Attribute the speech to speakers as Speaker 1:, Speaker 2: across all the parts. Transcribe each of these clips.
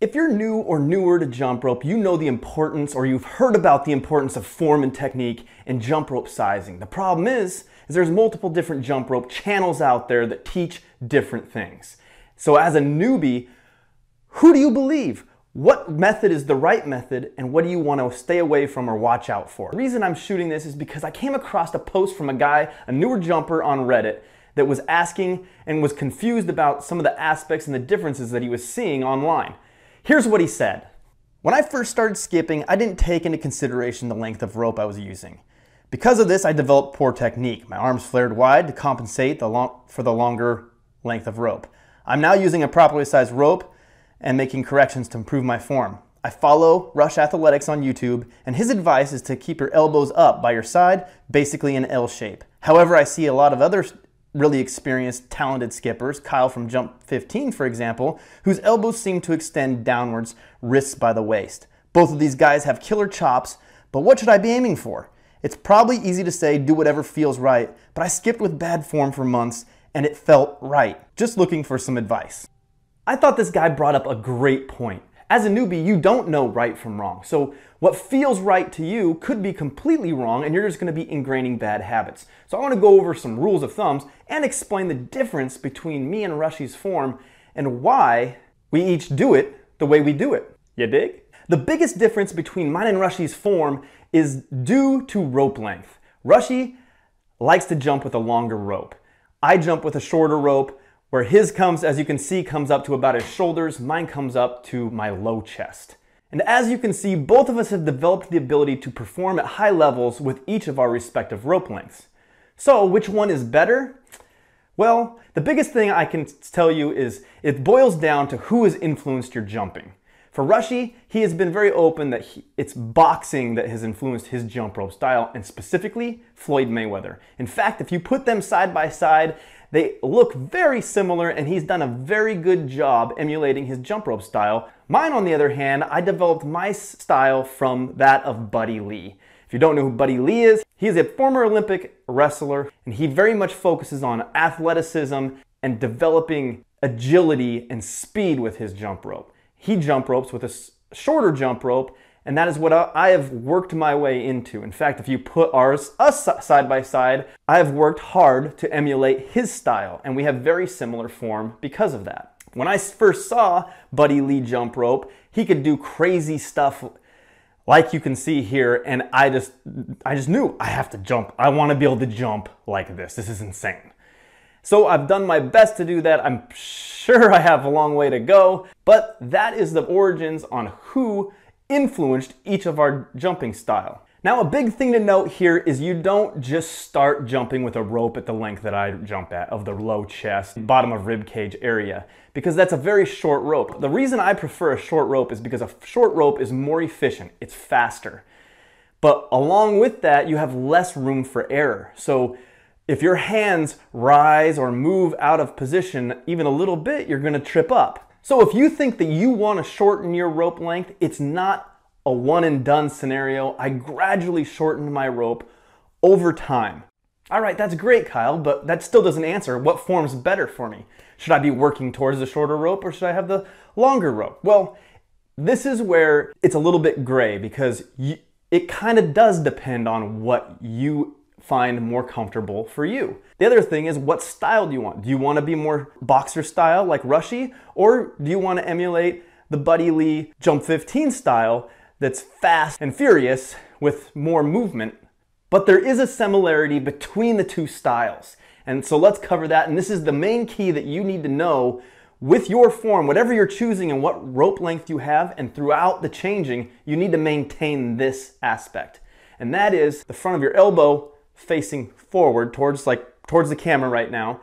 Speaker 1: If you're new or newer to jump rope, you know the importance or you've heard about the importance of form and technique and jump rope sizing. The problem is, is there's multiple different jump rope channels out there that teach different things. So as a newbie, who do you believe? What method is the right method and what do you want to stay away from or watch out for? The reason I'm shooting this is because I came across a post from a guy, a newer jumper on Reddit, that was asking and was confused about some of the aspects and the differences that he was seeing online. Here's what he said. When I first started skipping, I didn't take into consideration the length of rope I was using. Because of this, I developed poor technique. My arms flared wide to compensate the long- for the longer length of rope. I'm now using a properly sized rope and making corrections to improve my form. I follow Rush Athletics on YouTube, and his advice is to keep your elbows up by your side, basically an L shape. However, I see a lot of other really experienced, talented skippers, Kyle from Jump 15, for example, whose elbows seem to extend downwards, wrists by the waist. Both of these guys have killer chops, but what should I be aiming for? It's probably easy to say do whatever feels right, but I skipped with bad form for months and it felt right. Just looking for some advice. I thought this guy brought up a great point. As a newbie, you don't know right from wrong. So what feels right to you could be completely wrong and you're just gonna be ingraining bad habits. So I wanna go over some rules of thumbs and explain the difference between me and Rushi's form and why we each do it the way we do it. You dig? The biggest difference between mine and Rushi's form is due to rope length. Rushi likes to jump with a longer rope. I jump with a shorter rope where his comes, as you can see, comes up to about his shoulders, mine comes up to my low chest. And as you can see, both of us have developed the ability to perform at high levels with each of our respective rope lengths. So which one is better? Well, the biggest thing I can tell you is it boils down to who has influenced your jumping. For Rushy, he has been very open that he, it's boxing that has influenced his jump rope style, and specifically Floyd Mayweather. In fact, if you put them side by side, they look very similar and he's done a very good job emulating his jump rope style. Mine, on the other hand, I developed my style from that of Buddy Lee. If you don't know who Buddy Lee is, he is a former Olympic wrestler and he very much focuses on athleticism and developing agility and speed with his jump rope. He jump ropes with a shorter jump rope and that is what I have worked my way into. In fact, if you put ours, us side by side, I have worked hard to emulate his style, and we have very similar form because of that. When I first saw Buddy Lee jump rope, he could do crazy stuff like you can see here, and I just, I just knew I have to jump. I wanna be able to jump like this. This is insane. So I've done my best to do that. I'm sure I have a long way to go, but that is the origins on who influenced each of our jumping style. Now a big thing to note here is you don't just start jumping with a rope at the length that I jump at of the low chest, bottom of rib cage area, because that's a very short rope. The reason I prefer a short rope is because a short rope is more efficient, it's faster. But along with that, you have less room for error. So if your hands rise or move out of position even a little bit, you're gonna trip up. So if you think that you want to shorten your rope length, it's not a one and done scenario. I gradually shortened my rope over time. All right, that's great, Kyle, but that still doesn't answer what form's better for me. Should I be working towards the shorter rope or should I have the longer rope? Well, this is where it's a little bit gray because you, it kind of does depend on what you find more comfortable for you. The other thing is what style do you want? Do you want to be more boxer style like Rushy or do you want to emulate the Buddy Lee Jump 15 style that's fast and furious with more movement? But there is a similarity between the two styles. And so let's cover that and this is the main key that you need to know with your form, whatever you're choosing and what rope length you have and throughout the changing, you need to maintain this aspect. And that is the front of your elbow facing forward towards like towards the camera right now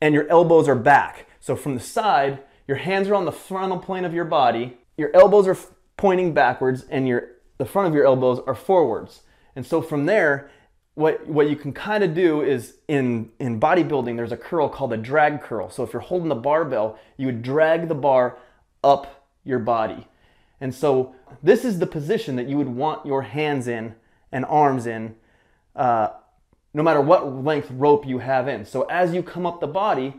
Speaker 1: and your elbows are back. So from the side, your hands are on the frontal plane of your body, your elbows are pointing backwards and your the front of your elbows are forwards. And so from there, what what you can kind of do is in in bodybuilding there's a curl called a drag curl. So if you're holding the barbell, you would drag the bar up your body. And so this is the position that you would want your hands in and arms in uh, no matter what length rope you have in. So as you come up the body,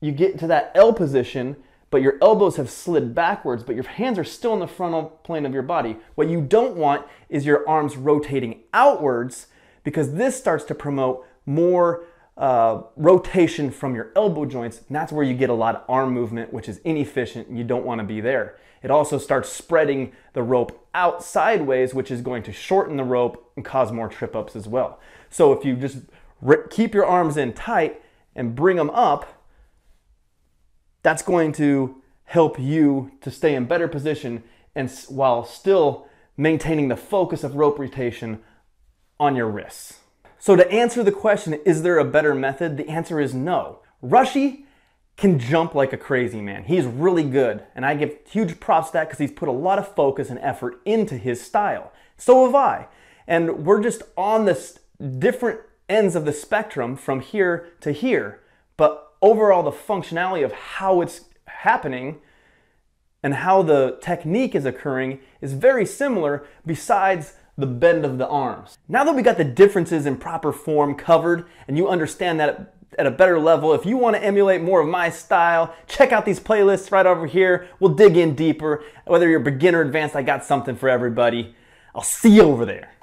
Speaker 1: you get to that L position, but your elbows have slid backwards, but your hands are still in the frontal plane of your body. What you don't want is your arms rotating outwards because this starts to promote more uh, rotation from your elbow joints. And that's where you get a lot of arm movement, which is inefficient and you don't want to be there. It also starts spreading the rope out sideways, which is going to shorten the rope and cause more trip ups as well. So if you just keep your arms in tight and bring them up, that's going to help you to stay in better position and while still maintaining the focus of rope rotation on your wrists. So to answer the question, is there a better method? The answer is no. Rushy can jump like a crazy man. He's really good, and I give huge props to that because he's put a lot of focus and effort into his style. So have I. And we're just on this different ends of the spectrum from here to here, but overall the functionality of how it's happening and how the technique is occurring is very similar besides the bend of the arms. Now that we got the differences in proper form covered and you understand that at a better level, if you wanna emulate more of my style, check out these playlists right over here. We'll dig in deeper. Whether you're beginner advanced, I got something for everybody. I'll see you over there.